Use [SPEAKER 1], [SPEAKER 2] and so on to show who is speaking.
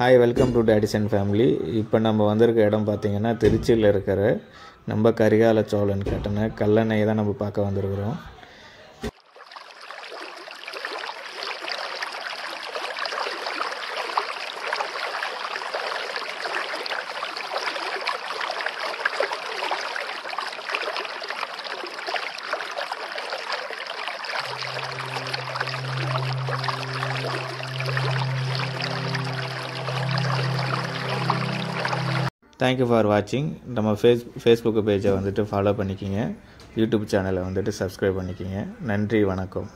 [SPEAKER 1] hi welcome to டேடிசன் family இப்போ நம்ம வந்திருக்க இடம் பார்த்திங்கன்னா திருச்சியில் இருக்கிற நம்ம கரிகால சோழன் கட்டின கல்லணையை தான் நம்ம பார்க்க வந்திருக்கிறோம் தேங்க்யூ ஃபார் வாட்சிங் நம்ம ஃபேஸ் ஃபேஸ்புக் பேஜை வந்துட்டு ஃபாலோ பண்ணிக்கிங்க யூடியூப் சேனலை வந்துட்டு சப்ஸ்கிரைப் பண்ணிக்கிங்க நன்றி வணக்கம்